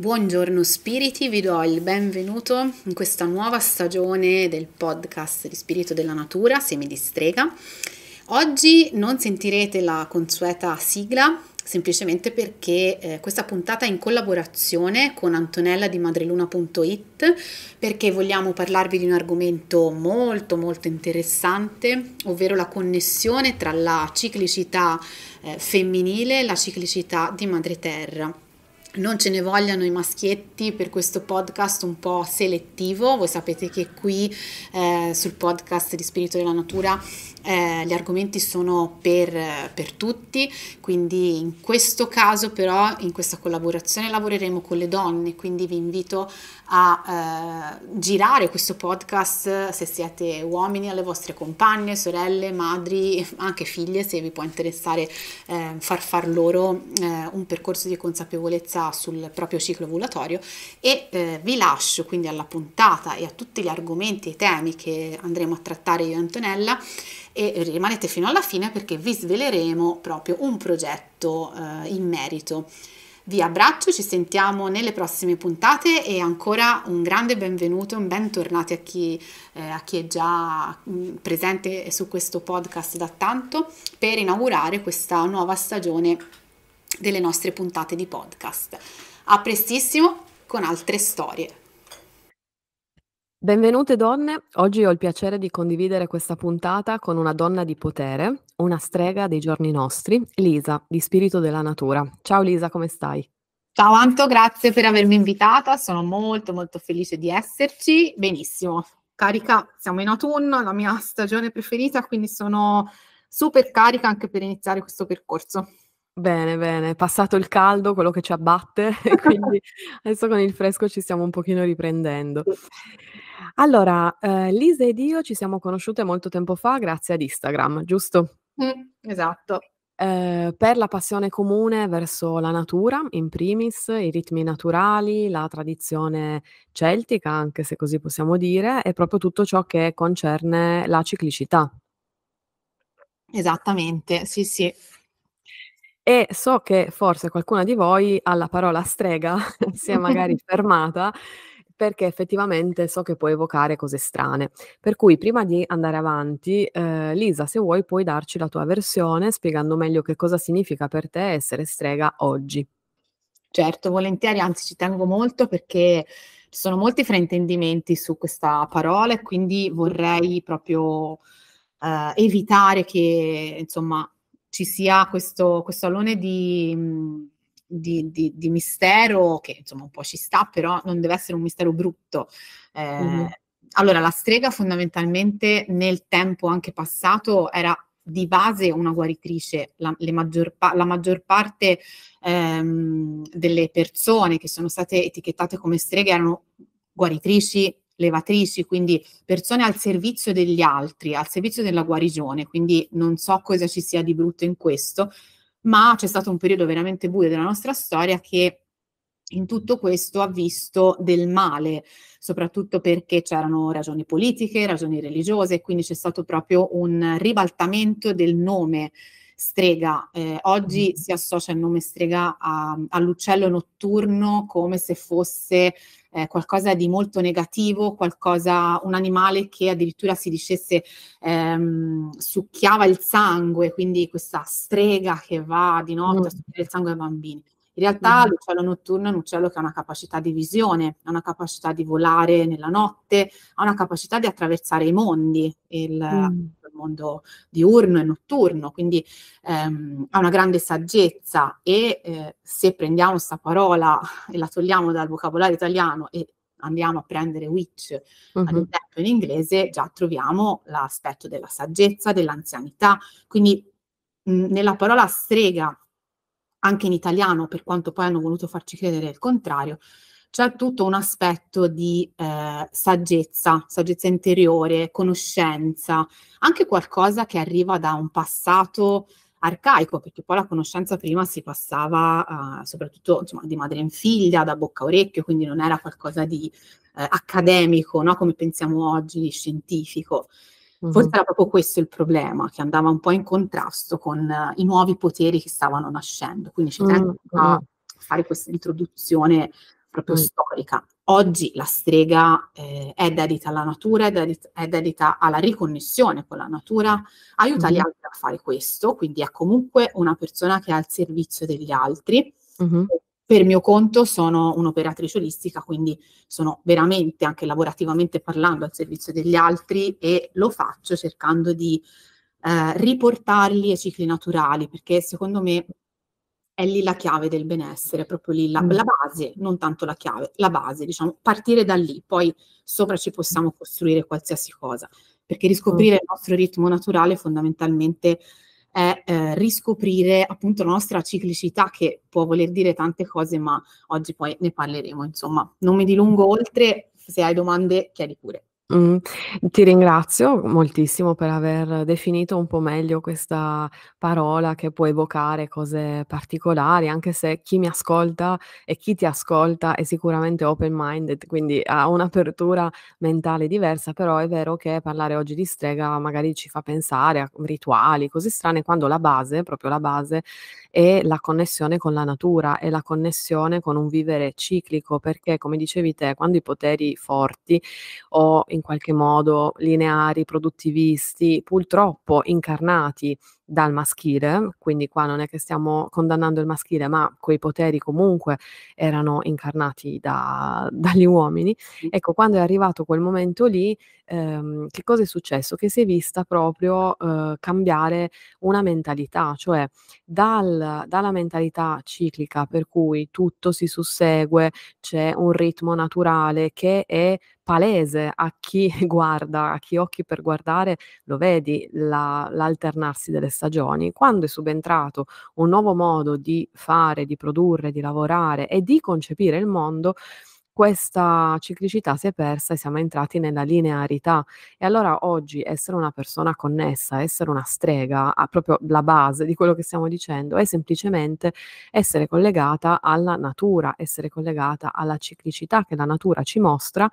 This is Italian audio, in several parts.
Buongiorno spiriti, vi do il benvenuto in questa nuova stagione del podcast di Spirito della Natura, Semi di Strega. Oggi non sentirete la consueta sigla, semplicemente perché eh, questa puntata è in collaborazione con Antonella di madreluna.it perché vogliamo parlarvi di un argomento molto molto interessante, ovvero la connessione tra la ciclicità eh, femminile e la ciclicità di madre terra non ce ne vogliano i maschietti per questo podcast un po' selettivo, voi sapete che qui eh, sul podcast di Spirito della Natura eh, gli argomenti sono per, per, tutti, quindi in questo caso però in questa collaborazione lavoreremo con le donne, quindi vi invito a eh, girare questo podcast se siete uomini alle vostre compagne, sorelle, madri, anche figlie se vi può interessare eh, far far loro eh, un percorso di consapevolezza attività sul proprio ciclo ovulatorio e eh, vi lascio quindi alla puntata e a tutti gli argomenti e temi che andremo a trattare io e Antonella e rimanete fino alla fine perché vi sveleremo proprio un progetto eh, in merito. Vi abbraccio, ci sentiamo nelle prossime puntate e ancora un grande benvenuto, un bentornati a chi, eh, a chi è già mm, presente su questo podcast da tanto per inaugurare questa nuova stagione delle nostre puntate di podcast. A prestissimo con altre storie. Benvenute donne, oggi ho il piacere di condividere questa puntata con una donna di potere, una strega dei giorni nostri, Lisa, di Spirito della Natura. Ciao Lisa, come stai? Ciao Anto, grazie per avermi invitata, sono molto molto felice di esserci. Benissimo, carica, siamo in autunno, la mia stagione preferita, quindi sono super carica anche per iniziare questo percorso. Bene, bene. Passato il caldo, quello che ci abbatte, quindi adesso con il fresco ci stiamo un pochino riprendendo. Allora, ehm, Lisa ed io ci siamo conosciute molto tempo fa grazie ad Instagram, giusto? Mh, mm, esatto. Ehm, per la passione comune verso la natura, in primis, i ritmi naturali, la tradizione celtica, anche se così possiamo dire, e proprio tutto ciò che concerne la ciclicità. Esattamente, sì, sì. E so che forse qualcuna di voi alla parola strega si è magari fermata perché effettivamente so che può evocare cose strane. Per cui prima di andare avanti, eh, Lisa, se vuoi puoi darci la tua versione spiegando meglio che cosa significa per te essere strega oggi. Certo, volentieri, anzi ci tengo molto perché ci sono molti fraintendimenti su questa parola e quindi vorrei proprio eh, evitare che, insomma, ci sia questo, questo alone di, di, di, di, mistero, che insomma un po' ci sta, però non deve essere un mistero brutto. Mm-hmm. Eh, mm-hmm. Allora, la strega fondamentalmente nel tempo anche passato era di base una guaritrice, la, maggior, la maggior, parte ehm, delle persone che sono state etichettate come streghe erano guaritrici levatrici, quindi persone al servizio degli altri, al servizio della guarigione, quindi non so cosa ci sia di brutto in questo, ma c'è stato un periodo veramente buio della nostra storia che in tutto questo ha visto del male, soprattutto perché c'erano ragioni politiche, ragioni religiose, quindi c'è stato proprio un ribaltamento del nome strega. Eh, oggi mm-hmm. si associa il nome strega a, all'uccello notturno come se fosse eh, qualcosa di molto negativo, qualcosa, un animale che addirittura si dicesse ehm, succhiava il sangue, quindi questa strega che va di notte a mm. succhiare il sangue ai bambini. In realtà mm. l'uccello notturno è un uccello che ha una capacità di visione, ha una capacità di volare nella notte, ha una capacità di attraversare i mondi. Il, mm mondo diurno e notturno, quindi ehm, ha una grande saggezza e eh, se prendiamo questa parola e la togliamo dal vocabolario italiano e andiamo a prendere witch, uh-huh. ad esempio in inglese, già troviamo l'aspetto della saggezza, dell'anzianità, quindi mh, nella parola strega, anche in italiano, per quanto poi hanno voluto farci credere il contrario, c'è tutto un aspetto di eh, saggezza, saggezza interiore, conoscenza, anche qualcosa che arriva da un passato arcaico, perché poi la conoscenza prima si passava eh, soprattutto insomma, di madre in figlia, da bocca a orecchio, quindi non era qualcosa di eh, accademico, no? come pensiamo oggi, di scientifico. Mm-hmm. Forse era proprio questo il problema, che andava un po' in contrasto con eh, i nuovi poteri che stavano nascendo. Quindi ci tengo mm-hmm. a fare questa introduzione proprio mm. storica. Oggi la strega eh, è dedita alla natura, è dedita, è dedita, alla riconnessione con la natura, aiuta mm. gli mm-hmm. altri a fare questo, quindi è comunque una persona che è al servizio degli altri. Mm-hmm. Per mio conto sono un'operatrice olistica, quindi sono veramente anche lavorativamente parlando al servizio degli altri e lo faccio cercando di eh, riportarli ai cicli naturali, perché secondo me è lì la chiave del benessere, proprio lì la, mm. la, base, non tanto la chiave, la base, diciamo, partire da lì, poi sopra ci possiamo mm. costruire qualsiasi cosa, perché riscoprire certo. il nostro ritmo naturale fondamentalmente è eh, riscoprire appunto la nostra ciclicità che può voler dire tante cose, ma oggi poi ne parleremo, insomma, non mi dilungo oltre, se hai domande chiedi pure. Mh, mm, ti ringrazio moltissimo per aver definito un po' meglio questa parola che può evocare cose particolari, anche se chi mi ascolta e chi ti ascolta è sicuramente open minded, quindi ha un'apertura mentale diversa, però è vero che parlare oggi di strega magari ci fa pensare a rituali, così strane, quando la base, proprio la base è la connessione con la natura, è la connessione con un vivere ciclico, perché come dicevi te, quando i poteri forti o in qualche modo lineari, produttivisti, purtroppo incarnati dal maschile, quindi qua non è che stiamo condannando il maschile, ma quei poteri comunque erano incarnati da, dagli uomini. Ecco, quando è arrivato quel momento lì, ehm, che cosa è successo? Che si è vista proprio eh, cambiare una mentalità, cioè dal, dalla mentalità ciclica per cui tutto si sussegue, c'è un ritmo naturale che è palese a chi guarda, a chi occhi per guardare, lo vedi la, l'alternarsi delle stagioni. Quando è subentrato un nuovo modo di fare, di produrre, di lavorare e di concepire il mondo, questa ciclicità si è persa e siamo entrati nella linearità. E allora oggi essere una persona connessa, essere una strega, ha proprio la base di quello che stiamo dicendo, è semplicemente essere collegata alla natura, essere collegata alla ciclicità che la natura ci mostra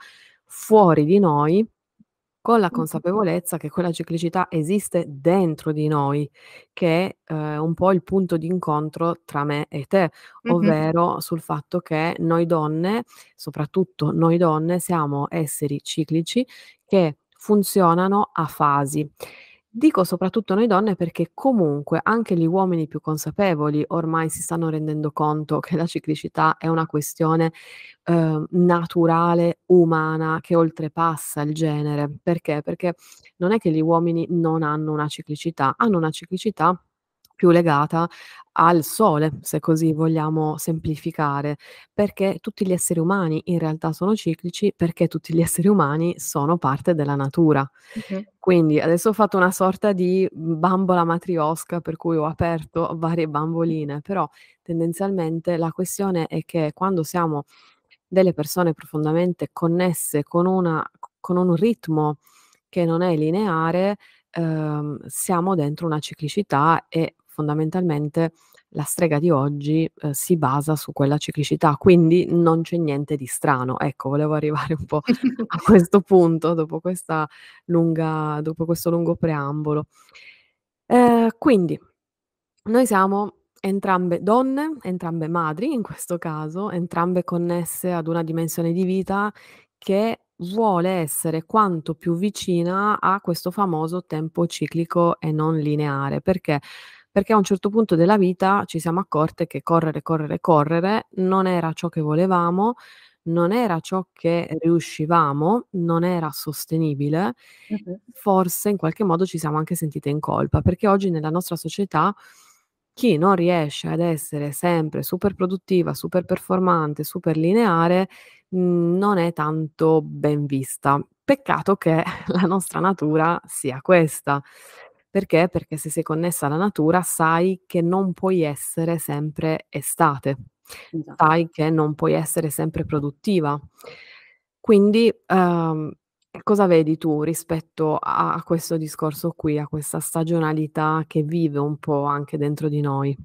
fuori di noi con la consapevolezza che quella ciclicità esiste dentro di noi, che è eh, un po' il punto di incontro tra me e te, mm-hmm. ovvero sul fatto che noi donne, soprattutto noi donne, siamo esseri ciclici che funzionano a fasi Dico soprattutto noi donne perché comunque anche gli uomini più consapevoli ormai si stanno rendendo conto che la ciclicità è una questione eh, naturale, umana, che oltrepassa il genere. Perché? Perché non è che gli uomini non hanno una ciclicità, hanno una ciclicità più legata al sole, se così vogliamo semplificare, perché tutti gli esseri umani in realtà sono ciclici, perché tutti gli esseri umani sono parte della natura. Okay. Quindi adesso ho fatto una sorta di bambola matriosca per cui ho aperto varie bamboline, però tendenzialmente la questione è che quando siamo delle persone profondamente connesse con, una, con un ritmo che non è lineare, ehm, siamo dentro una ciclicità e fondamentalmente la strega di oggi eh, si basa su quella ciclicità, quindi non c'è niente di strano. Ecco, volevo arrivare un po' a questo punto dopo, lunga, dopo questo lungo preambolo. Eh, quindi, noi siamo entrambe donne, entrambe madri in questo caso, entrambe connesse ad una dimensione di vita che vuole essere quanto più vicina a questo famoso tempo ciclico e non lineare, perché perché a un certo punto della vita ci siamo accorte che correre, correre, correre non era ciò che volevamo, non era ciò che riuscivamo, non era sostenibile, uh-huh. forse in qualche modo ci siamo anche sentite in colpa, perché oggi nella nostra società chi non riesce ad essere sempre super produttiva, super performante, super lineare, mhmm, non è tanto ben vista. Peccato che la nostra natura sia questa. Perché? Perché se sei connessa alla natura sai che non puoi essere sempre estate, esatto. sai che non puoi essere sempre produttiva. Quindi ehm, cosa vedi tu rispetto a questo discorso qui, a questa stagionalità che vive un po' anche dentro di noi?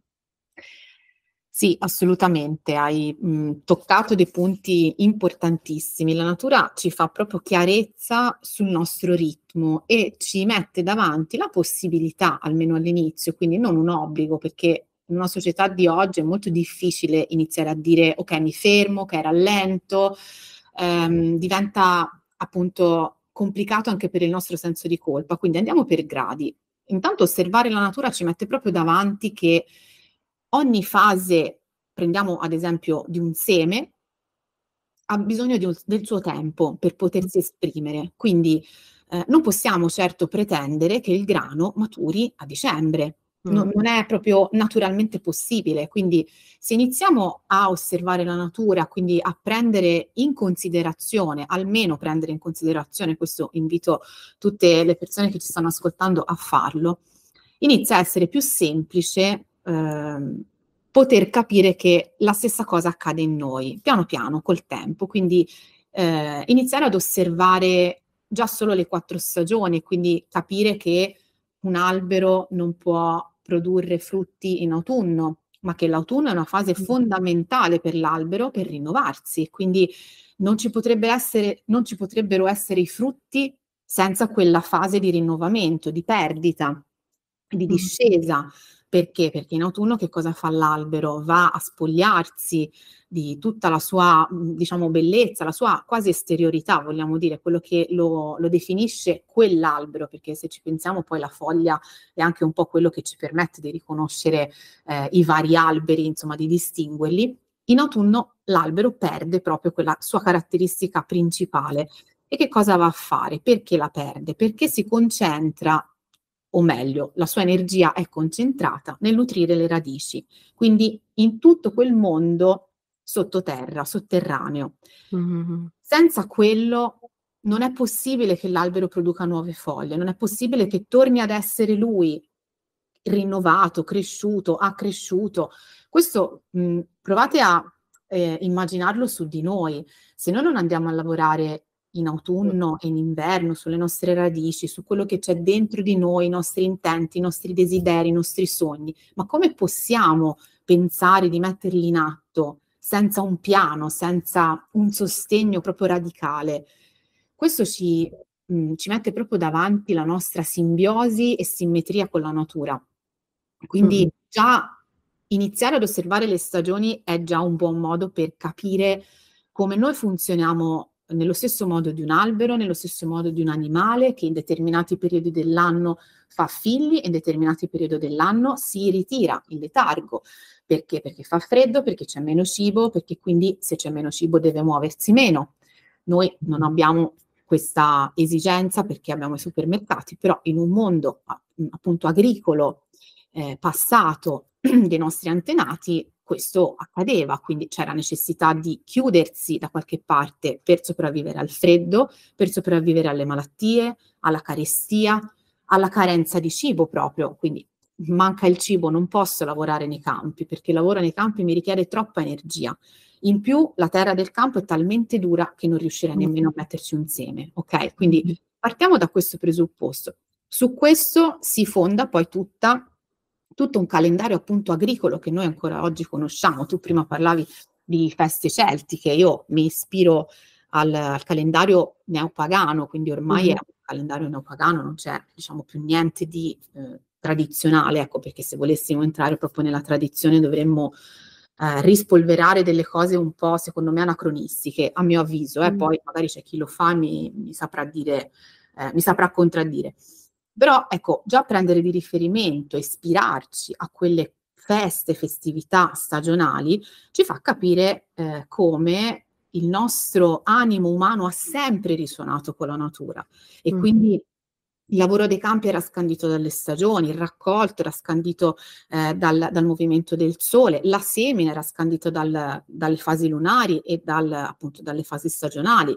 Sì, assolutamente, hai mh, mhmm, toccato dei punti importantissimi. La natura ci fa proprio chiarezza sul nostro ritmo e ci mette davanti la possibilità, almeno all'inizio, quindi non un obbligo, perché in una società di oggi è molto difficile iniziare a dire ok, mi fermo, ok, rallento, ehm, diventa appunto complicato anche per il nostro senso di colpa, quindi andiamo per gradi. Intanto osservare la natura ci mette proprio davanti che ogni fase, prendiamo ad esempio di un seme, ha bisogno un, del suo tempo per potersi esprimere. Quindi eh, non possiamo certo pretendere che il grano maturi a dicembre. Non, mm. non, è proprio naturalmente possibile. Quindi se iniziamo a osservare la natura, quindi a prendere in considerazione, almeno prendere in considerazione, questo invito tutte le persone che ci stanno ascoltando a farlo, inizia a essere più semplice Ehm, poter capire che la stessa cosa accade in noi, piano piano, col tempo. Quindi eh, iniziare ad osservare già solo le quattro stagioni, quindi capire che un albero non può produrre frutti in autunno, ma che l'autunno è una fase mm. fondamentale per l'albero per rinnovarsi, quindi non ci, essere, non ci potrebbero essere i frutti senza quella fase di rinnovamento, di perdita, di mm. discesa, perché? Perché in autunno che cosa fa l'albero? Va a spogliarsi di tutta la sua, mm, diciamo, bellezza, la sua quasi esteriorità, vogliamo dire, quello che lo, lo, definisce quell'albero, perché se ci pensiamo poi la foglia è anche un po' quello che ci permette di riconoscere eh, i vari alberi, insomma, di distinguerli. In autunno l'albero perde proprio quella sua caratteristica principale. E che cosa va a fare? Perché la perde? Perché si concentra o meglio, la sua energia è concentrata nel nutrire le radici, quindi in tutto quel mondo sottoterra, sotterraneo. Mm-hmm. Senza quello non è possibile che l'albero produca nuove foglie, non è possibile che torni ad essere lui rinnovato, cresciuto, accresciuto. Questo mh, mm, provate a eh, immaginarlo su di noi. Se noi non andiamo a lavorare in autunno e in inverno, sulle nostre radici, su quello che c'è dentro di noi, i nostri intenti, i nostri desideri, i nostri sogni. Ma come possiamo pensare di metterli in atto senza un piano, senza un sostegno proprio radicale? Questo ci, mh, mm, ci mette proprio davanti la nostra simbiosi e simmetria con la natura. Quindi già iniziare ad osservare le stagioni è già un buon modo per capire come noi funzioniamo nello stesso modo di un albero, nello stesso modo di un animale che in determinati periodi dell'anno fa figli e in determinati periodi dell'anno si ritira in letargo. Perché? Perché fa freddo, perché c'è meno cibo, perché quindi se c'è meno cibo deve muoversi meno. Noi non abbiamo questa esigenza perché abbiamo i supermercati, però in un mondo appunto agricolo eh, passato dei nostri antenati questo accadeva, quindi c'era necessità di chiudersi da qualche parte per sopravvivere al freddo, per sopravvivere alle malattie, alla carestia, alla carenza di cibo proprio, quindi manca il cibo, non posso lavorare nei campi perché il lavoro nei campi mi richiede troppa energia. In più la terra del campo è talmente dura che non riuscirei mm. nemmeno a metterci un seme, ok? Mm-hmm. Quindi partiamo da questo presupposto. Su questo si fonda poi tutta tutto un calendario appunto agricolo che noi ancora oggi conosciamo. Tu prima parlavi di feste celtiche, io mi ispiro al, al calendario neopagano, quindi ormai mm-hmm. è un calendario neopagano, non c'è diciamo più niente di eh, tradizionale, ecco perché se volessimo entrare proprio nella tradizione dovremmo eh, rispolverare delle cose un po' secondo me anacronistiche, a mio avviso, eh, mm-hmm. poi magari c'è chi lo fa e mi, mi saprà dire, eh, mi saprà contraddire. Però ecco, già prendere di riferimento, ispirarci a quelle feste, festività stagionali, ci fa capire eh, come il nostro animo umano ha sempre risuonato con la natura e mm. quindi il lavoro dei campi era scandito dalle stagioni, il raccolto era scandito eh, dal, dal, movimento del sole, la semina era scandita dal, dalle fasi lunari e dal, appunto, dalle fasi stagionali.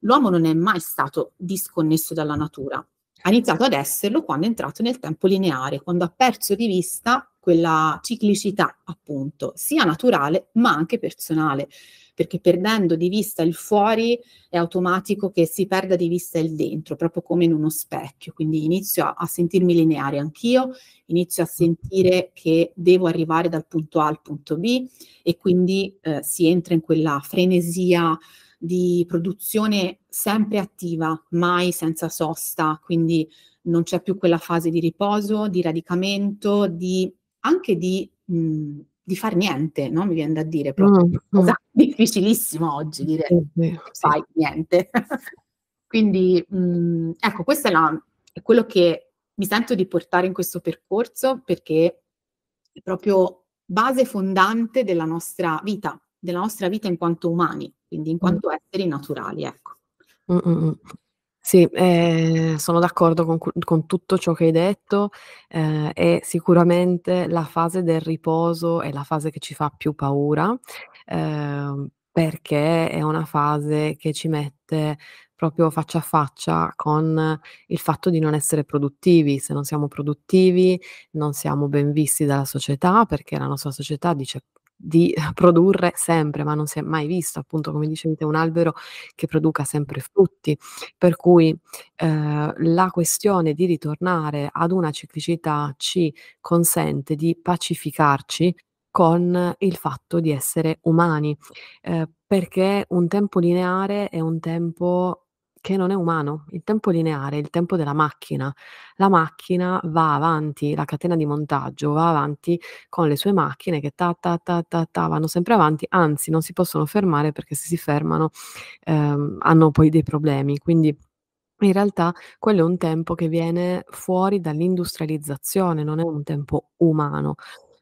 L'uomo non è mai stato disconnesso dalla natura, ha iniziato ad esserlo quando è entrato nel tempo lineare, quando ha perso di vista quella ciclicità, appunto, sia naturale ma anche personale, perché perdendo di vista il fuori è automatico che si perda di vista il dentro, proprio come in uno specchio. Quindi inizio a, a sentirmi lineare anch'io, inizio a mm. sentire che devo arrivare dal punto A al punto B e quindi eh, si entra in quella frenesia di produzione sempre attiva, mai senza sosta, quindi non c'è più quella fase di riposo, di radicamento, di, anche di, mh, mm, di far niente, no? mi viene da dire proprio. Mm, mm. cosa mm. difficilissima oggi dire mm, fai niente. Quindi mh, mm, ecco, questo è, la, è quello che mi sento di portare in questo percorso perché è proprio base fondante della nostra vita, della nostra vita in quanto umani, quindi in mm. quanto mm. esseri naturali, ecco. Mm, mm, sì, eh, sono d'accordo con, con, tutto ciò che hai detto eh, e sicuramente la fase del riposo è la fase che ci fa più paura eh, perché è una fase che ci mette proprio faccia a faccia con il fatto di non essere produttivi. Se non siamo produttivi non siamo ben visti dalla società perché la nostra società dice di produrre sempre, ma non si è mai visto, appunto, come dicevate, un albero che produca sempre frutti. Per cui eh, la questione di ritornare ad una ciclicità ci consente di pacificarci con il fatto di essere umani, eh, perché un tempo lineare è un tempo che non è umano, il tempo lineare, il tempo della macchina. La macchina va avanti, la catena di montaggio va avanti con le sue macchine che ta ta ta ta ta vanno sempre avanti, anzi non si possono fermare perché se si fermano ehm, hanno poi dei problemi, quindi in realtà quello è un tempo che viene fuori dall'industrializzazione, non è un tempo umano.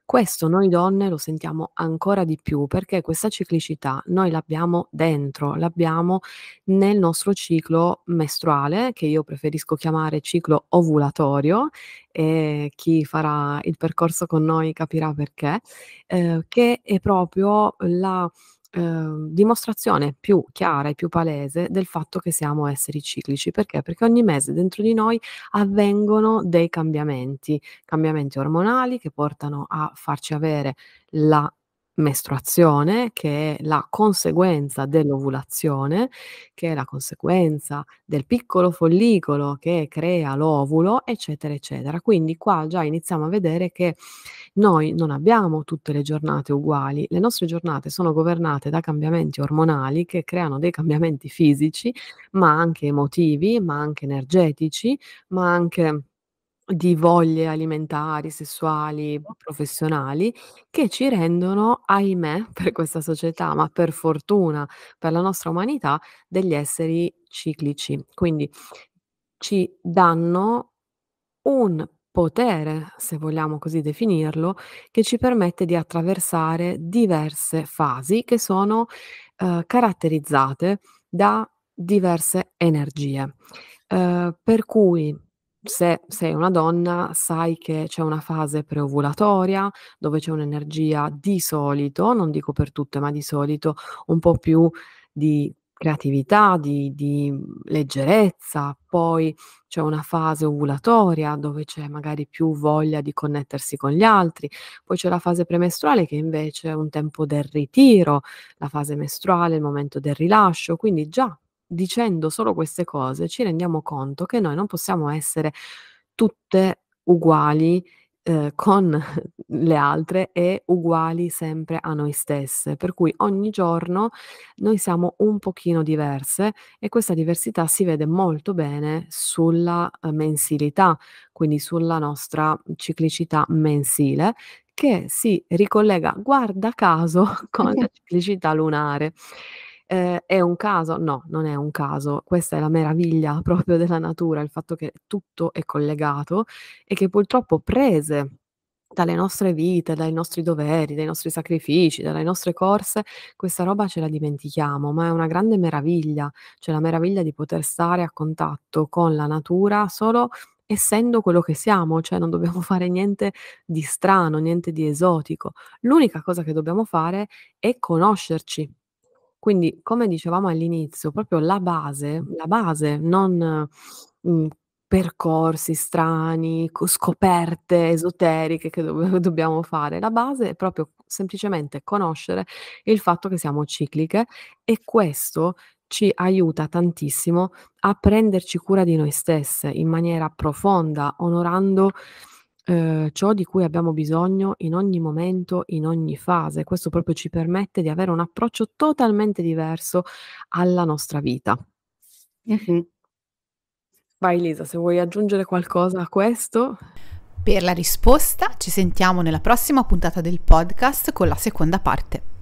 Questo noi donne lo sentiamo ancora di più perché questa ciclicità noi l'abbiamo dentro, l'abbiamo nel nostro ciclo mestruale, che io preferisco chiamare ciclo ovulatorio, e chi farà il percorso con noi capirà perché, eh, che è proprio la Ehm, dimostrazione più chiara e più palese del fatto che siamo esseri ciclici. Perché? Perché ogni mese dentro di noi avvengono dei cambiamenti, cambiamenti ormonali che portano a farci avere la mestruazione, che è la conseguenza dell'ovulazione, che è la conseguenza del piccolo follicolo che crea l'ovulo, eccetera, eccetera. Quindi qua già iniziamo a vedere che noi non abbiamo tutte le giornate uguali, le nostre giornate sono governate da cambiamenti ormonali che creano dei cambiamenti fisici, ma anche emotivi, ma anche energetici, ma anche di voglie alimentari, sessuali, professionali che ci rendono, ahimè, per questa società, ma per fortuna per la nostra umanità, degli esseri ciclici. Quindi ci danno un potere, se vogliamo così definirlo, che ci permette di attraversare diverse fasi che sono eh, caratterizzate da diverse energie. Eh, per cui se sei una donna sai che c'è una fase preovulatoria dove c'è un'energia di solito, non dico per tutte, ma di solito un po' più di creatività, di, di leggerezza, poi c'è una fase ovulatoria dove c'è magari più voglia di connettersi con gli altri, poi c'è la fase premestruale che invece è un tempo del ritiro, la fase mestruale, il momento del rilascio, quindi già dicendo solo queste cose ci rendiamo conto che noi non possiamo essere tutte uguali eh, con le altre e uguali sempre a noi stesse, per cui ogni giorno noi siamo un pochino diverse e questa diversità si vede molto bene sulla eh, mensilità, quindi sulla nostra ciclicità mensile che si ricollega, guarda caso, con la ciclicità lunare. Eh, è un caso? No, non è un caso. Questa è la meraviglia proprio della natura, il fatto che tutto è collegato e che purtroppo prese dalle nostre vite, dai nostri doveri, dai nostri sacrifici, dalle nostre corse, questa roba ce la dimentichiamo, ma è una grande meraviglia, cioè la meraviglia di poter stare a contatto con la natura solo essendo quello che siamo, cioè non dobbiamo fare niente di strano, niente di esotico. L'unica cosa che dobbiamo fare è conoscerci, quindi, come dicevamo all'inizio, proprio la base, la base, non mh, mhmm, percorsi strani, scoperte esoteriche che do- dobbiamo fare. La base è proprio semplicemente conoscere il fatto che siamo cicliche e questo ci aiuta tantissimo a prenderci cura di noi stesse in maniera profonda, onorando ehm, ciò di cui abbiamo bisogno in ogni momento, in ogni fase. Questo proprio ci permette di avere un approccio totalmente diverso alla nostra vita. Mh-mh. Vai Lisa, se vuoi aggiungere qualcosa a questo. Per la risposta ci sentiamo nella prossima puntata del podcast con la seconda parte.